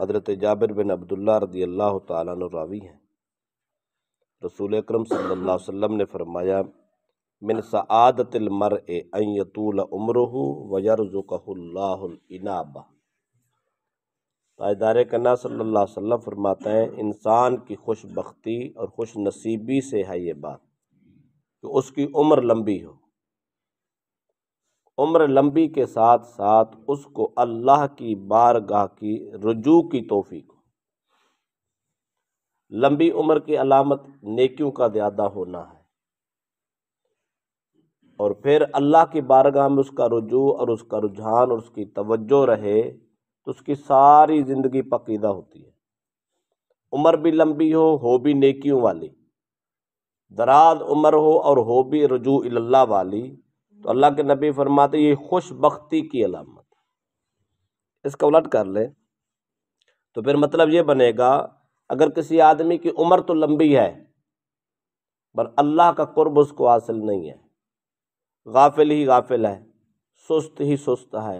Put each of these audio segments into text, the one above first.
हज़रत जाबिर बिन अब्दुल्ला रदी अल्लाह तवी हैं रसूल अक्रम सम ने फरमाया मिन सदतमर अयतूल उम्र वजरजुकनाब ताजदार कन्ना सल्ला वसम फरमाते हैं इंसान की खुशबख्ती और खुश नसीबी से है ये बात कि उसकी उम्र लंबी हो उम्र लंबी के साथ साथ उसको अल्लाह की बारगाह की रजू की तोफ़ी को लंबी उम्र की अलामत नेकियों का ज़्यादा होना है और फिर अल्लाह की बारगाह में उसका रुजू और उसका रुझान और उसकी तवज्जो रहे तो उसकी सारी ज़िंदगी पकीदा होती है उम्र भी लंबी हो हो भी नेकियों वाली दराज उम्र हो और हो भी रजू अल्लाह वाली तो अल्लाह के नबी फरमाते ये बख्ती की अलामत इसका उलट कर ले तो फिर मतलब ये बनेगा अगर किसी आदमी की उम्र तो लंबी है पर अल्लाह का कुर्ब उसको हासिल नहीं है गाफिल ही गाफिल है सुस्त ही सुस्त है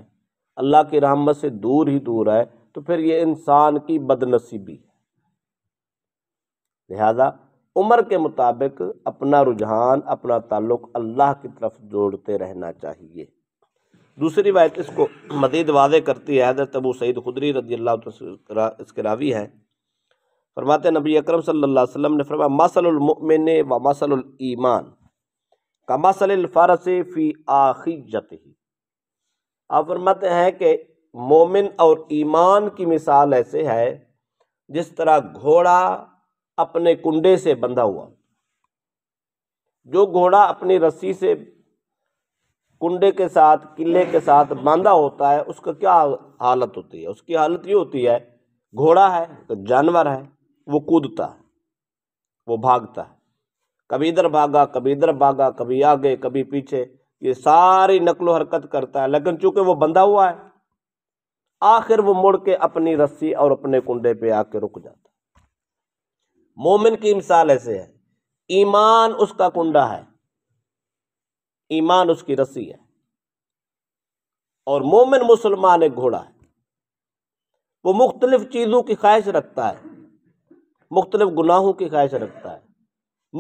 अल्लाह की रहमत से दूर ही दूर है तो फिर ये इंसान की बदनसीबी है लिहाजा उम्र के मुताबिक अपना रुझान अपना ताल्लुक अल्लाह की तरफ जोड़ते रहना चाहिए दूसरी बात इसको मदीद वादे करती है हजरत अबू सईद खुदरी रदी अल्लाह इसके रावी हैं फरमाते नबी अकरम सल्लल्लाहु अलैहि वसल्लम ने फरमाया मसलमिन व मसल ईमान का मसल फ़ारस फ़ी आखिजत ही आप फरमाते हैं कि मोमिन और ईमान की मिसाल ऐसे है जिस तरह घोड़ा अपने कुंडे से बंधा हुआ जो घोड़ा अपनी रस्सी से कुंडे के साथ किले के साथ बांधा होता है उसका क्या हालत होती है उसकी हालत ये होती है घोड़ा है तो जानवर है वो कूदता है वो भागता है कभी इधर भागा कभी इधर भागा कभी आगे कभी पीछे ये सारी नकलो हरकत करता है लेकिन चूंकि वो बंधा हुआ है आखिर वो मुड़ के अपनी रस्सी और अपने कुंडे पे आके रुक जाता है मोमिन की मिसाल ऐसे है ईमान उसका कुंडा है ईमान उसकी रस्सी है और मोमिन मुसलमान एक घोड़ा है वो मुख्तलिफ चीज़ों की ख्वाहिश रखता है मुख्तलिफ गुनाहों की ख्वाहिश रखता है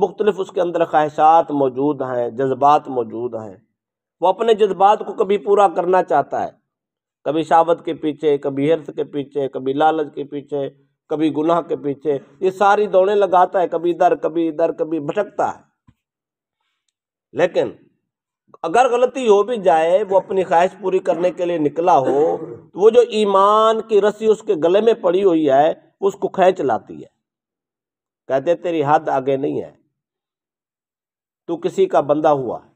मुख्तलिफ उसके अंदर ख्वाहिशात मौजूद हैं जज्बात मौजूद हैं वो अपने जज्बात को कभी पूरा करना चाहता है कभी शावत के पीछे कभी हिरस के पीछे कभी लालच के पीछे कभी गुनाह के पीछे ये सारी दौड़ें लगाता है कभी इधर कभी इधर कभी भटकता है लेकिन अगर गलती हो भी जाए वो अपनी ख्वाहिश पूरी करने के लिए निकला हो तो वो जो ईमान की रस्सी उसके गले में पड़ी हुई है वो उसको खेच लाती है कहते तेरी हद आगे नहीं है तू किसी का बंदा हुआ है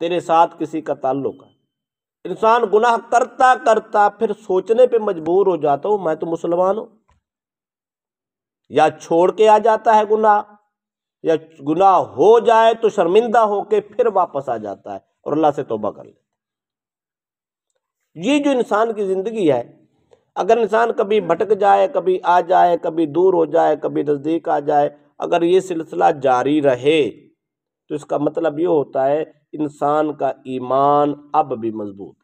तेरे साथ किसी का ताल्लुक है इंसान गुनाह करता करता फिर सोचने पे मजबूर हो जाता हूं मैं तो मुसलमान हूं या छोड़ के आ जाता है गुनाह या गुना हो जाए तो शर्मिंदा होके फिर वापस आ जाता है और अल्लाह से तोबा कर ले ये जो इंसान की ज़िंदगी है अगर इंसान कभी भटक जाए कभी आ जाए कभी दूर हो जाए कभी नज़दीक आ जाए अगर ये सिलसिला जारी रहे तो इसका मतलब ये होता है इंसान का ईमान अब भी मजबूत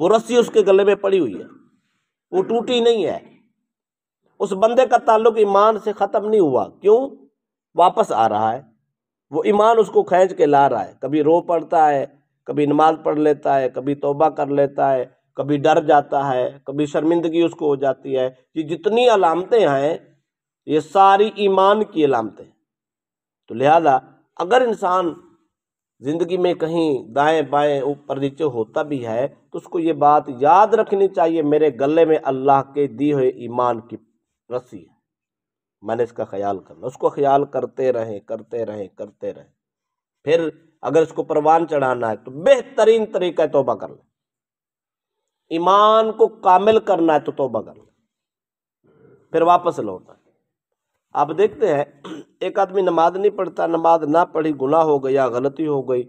वो रस्सी उसके गले में पड़ी हुई है वो टूटी नहीं है उस बंदे का ताल्लुक ईमान से ख़त्म नहीं हुआ क्यों वापस आ रहा है वो ईमान उसको खींच के ला रहा है कभी रो पड़ता है कभी नमाज पढ़ लेता है कभी तोबा कर लेता है कभी डर जाता है कभी शर्मिंदगी उसको हो जाती है ये जितनी अलामतें हैं ये सारी ईमान की अलामतें तो लिहाजा अगर इंसान ज़िंदगी में कहीं दाएं बाएं ऊपर नीचे होता भी है तो उसको ये बात याद रखनी चाहिए मेरे गले में अल्लाह के दी हुए ईमान की रस्सी मैंने इसका ख्याल करना उसको ख्याल करते रहे करते रहे करते रहे फिर अगर इसको परवान चढ़ाना है तो बेहतरीन तरीका है तोबा कर ले ईमान को कामिल करना है तो तोबा कर ले फिर वापस लौटना आप देखते हैं एक आदमी नमाज नहीं पढ़ता नमाज ना पढ़ी गुनाह हो गया गलती हो गई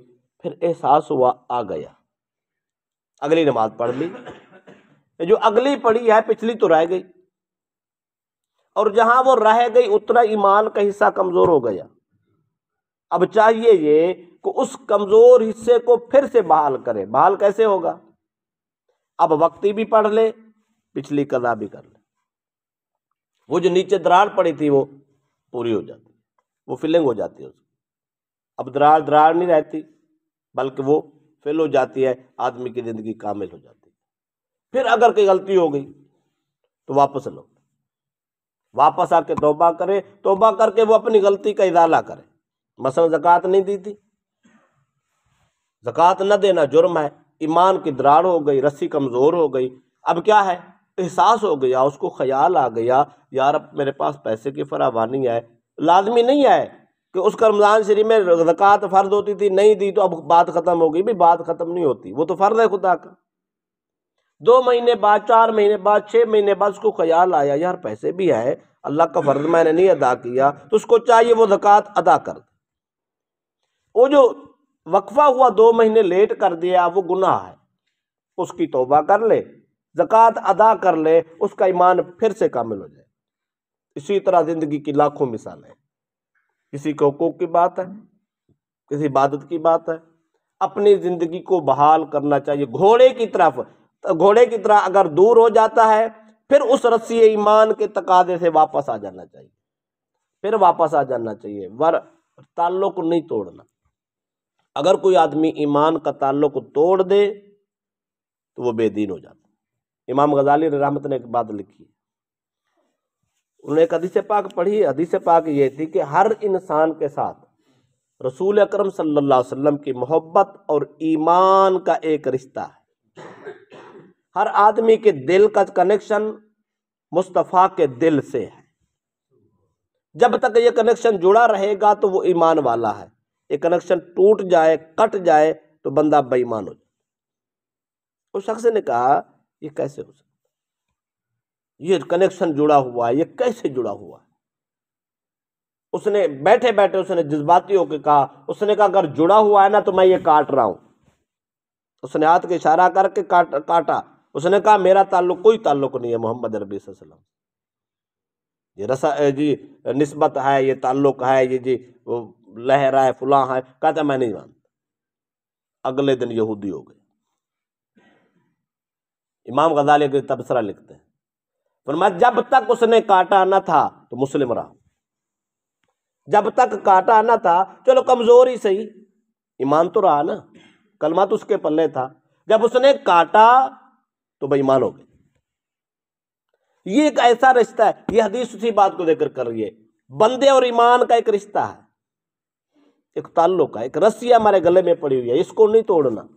फिर एहसास हुआ आ गया अगली नमाज पढ़ ली जो अगली पढ़ी है पिछली तो रह गई और जहां वो रह गई उतना ईमान का हिस्सा कमज़ोर हो गया अब चाहिए ये कि उस कमज़ोर हिस्से को फिर से बहाल करे बहाल कैसे होगा अब वक्ती भी पढ़ ले पिछली कदा भी कर ले वो जो नीचे दरार पड़ी थी वो पूरी हो जाती वो फिलिंग हो जाती है उसकी अब दरार दरार नहीं रहती बल्कि वो फेल हो जाती है आदमी की ज़िंदगी कामिल हो जाती है फिर अगर कोई गलती हो गई तो वापस लो वापस आके तोबा करे तोबा करके वो अपनी गलती का इजाला करे मसलन ज़क़़त नहीं दी थी जक़ात न देना जुर्म है ईमान की दरार हो गई रस्सी कमज़ोर हो गई अब क्या है एहसास हो गया उसको ख्याल आ गया यार अब मेरे पास पैसे की फरावानी है लाजमी नहीं है कि उसका रमज़ान शरीफ में जक़ात फ़र्ज होती थी नहीं दी तो अब बात ख़त्म हो गई भी बात ख़त्म नहीं होती वो तो फ़र्ज है खुदा का दो महीने बाद चार महीने बाद छः महीने बाद उसको ख्याल आया यार पैसे भी आए अल्लाह का फर्ज मैंने नहीं अदा किया तो उसको चाहिए वो जक़ात अदा कर दे वो जो वक्फा हुआ दो महीने लेट कर दिया वो गुनाह है उसकी तोबा कर ले जक़ात अदा कर ले उसका ईमान फिर से कामिल हो जाए इसी तरह ज़िंदगी की लाखों मिसालें किसी के हकूक़ की बात है किसी इबादत की बात है अपनी ज़िंदगी को बहाल करना चाहिए घोड़े की तरफ घोड़े की तरह अगर दूर हो जाता है फिर उस रस्सी ईमान के तकादे से वापस आ जाना चाहिए फिर वापस आ जाना चाहिए वर ताल्लुक नहीं तोड़ना अगर कोई आदमी ईमान का ताल्लुक तोड़ दे तो वो बेदीन हो जाता इमाम गजाली रहमत ने एक बात लिखी उन्होंने एक हदीस पाक पढ़ी हदीस पाक ये थी कि हर इंसान के साथ रसूल अकरम सल्लल्लाहु अलैहि वसल्लम की मोहब्बत और ईमान का एक रिश्ता है हर आदमी के दिल का कनेक्शन मुस्तफ़ा के दिल से है जब तक ये कनेक्शन जुड़ा रहेगा तो वो ईमान वाला है ये कनेक्शन टूट जाए कट जाए तो बंदा बेईमान हो जाए उस शख्स ने कहा ये कैसे हो सकता ये कनेक्शन जुड़ा हुआ है ये कैसे जुड़ा हुआ है उसने बैठे बैठे उसने जज्बाती होकर कहा उसने कहा अगर जुड़ा हुआ है ना तो मैं ये काट रहा हूं उसने हाथ के इशारा करके काट काटा उसने कहा मेरा ताल्लुक कोई ताल्लुक नहीं है मोहम्मद अरबी वसलम ये रसा जी नस्बत है ये ताल्लुक है ये जी लहर है फुला है कहता मैं नहीं मानता अगले दिन यहूदी हो गए इमाम गजाली के तबसरा लिखते हैं फरमा जब तक उसने काटा ना था तो मुस्लिम रहा जब तक काटा ना था चलो कमजोर ही सही ईमान तो रहा ना कलमा तो उसके पल्ले था जब उसने काटा तो बेईमान हो गए ये एक ऐसा रिश्ता है ये हदीस उसी बात को देकर कर रही है बंदे और ईमान का एक रिश्ता है एक ताल्लुक है एक रस्सी हमारे गले में पड़ी हुई है इसको नहीं तोड़ना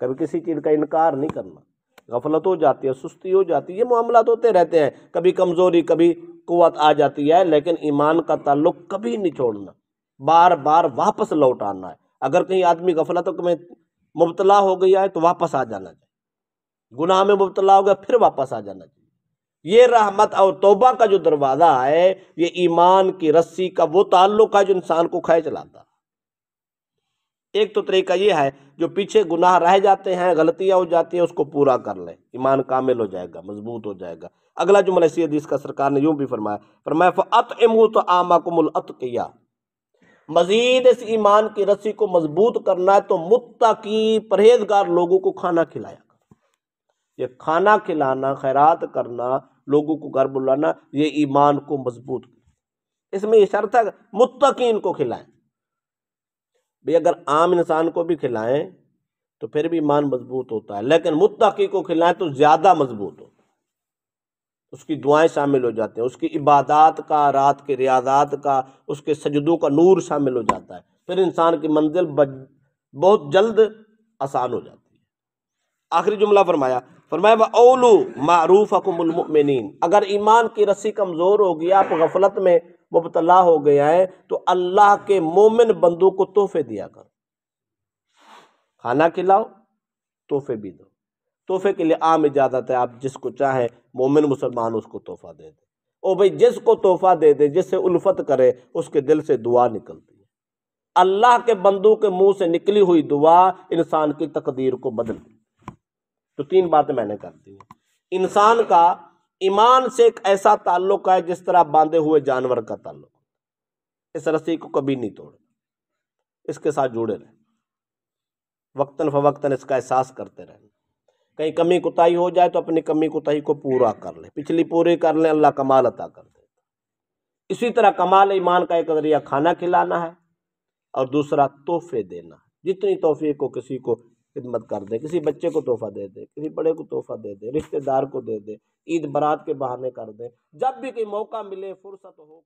कभी किसी चीज़ का इनकार नहीं करना गफलत हो जाती है सुस्ती हो जाती है ये मामला तो होते रहते हैं कभी कमज़ोरी कभी कुत आ जाती है लेकिन ईमान का ताल्लुक कभी नहीं छोड़ना बार बार वापस लौट आना है अगर कहीं आदमी गफलत में मुबतला हो गया है तो वापस आ जाना चाहिए गुनाह में मुबतला होगा फिर वापस आ जाना चाहिए ये रहमत और तोबा का जो दरवाज़ा है ये ईमान की रस्सी का वो ताल्लुक है जो इंसान को खाए चलाता एक तो तरीका ये है जो पीछे गुनाह रह जाते हैं गलतियां हो जाती हैं उसको पूरा कर लें ईमान कामिल हो जाएगा मजबूत हो जाएगा अगला जो इसी हदीस का सरकार ने यूं भी फरमाया फरमाया फ़त एमू तो आमा को मुलत किया मज़ीद इस ईमान की रस्सी को मजबूत करना है तो मुत्ता की परहेजगार लोगों को खाना खिलाया ये खाना खिलाना खैरात करना लोगों को घर बुलाना ये ईमान को मजबूत इसमें यह शर्त है मुतकीन को खिलाएं भाई अगर आम इंसान को भी खिलाएं तो फिर भी ईमान मजबूत होता है लेकिन मुतकी को खिलाएं तो ज़्यादा मजबूत होता है उसकी दुआएं शामिल हो जाते हैं उसकी इबादत का रात के रियाजात का उसके सजदों का नूर शामिल हो जाता है फिर इंसान की मंजिल बहुत जल्द आसान हो जाती है आखिरी जुमला फरमाया फरमाए वलू मरूफ़ अकमिन अगर ईमान की रस्सी कमज़ोर होगी आप गफलत में मुबतला हो गया है तो अल्लाह के मोमिन बंदों को तोहफे दिया करो खाना खिलाओ तोहफे भी दो तोहफे के लिए आम इजाज़त है आप जिसको चाहें मोमिन मुसलमान उसको तोहफ़ा दे दे ओ भाई जिसको तोहफ़ा दे दे जिससे उल्फत करे उसके दिल से दुआ निकलती है अल्लाह के बंदों के मुंह से निकली हुई दुआ इंसान की तकदीर को बदलती तो तीन बातें मैंने कर दी हैं इंसान का ईमान से एक ऐसा ताल्लुक है जिस तरह बांधे हुए जानवर का ताल्लुक इस रस्सी को कभी नहीं तोड़े इसके साथ जुड़े रहें वक्तन फवक्तन इसका एहसास करते रहें कहीं कमी कुताही हो जाए तो अपनी कमी कुताही को पूरा कर ले पिछली पूरी कर ले अल्लाह कमाल अता कर दे इसी तरह कमाल ईमान का एक जरिया खाना खिलाना है और दूसरा तोहफे देना है जितनी तोहफे को किसी को खिदमत कर दे किसी बच्चे को तोहफा दे दे किसी बड़े को तोहफा दे दे रिश्तेदार को दे दे ईद बारात के बहाने कर दे जब भी कोई मौका मिले फुर्सत हो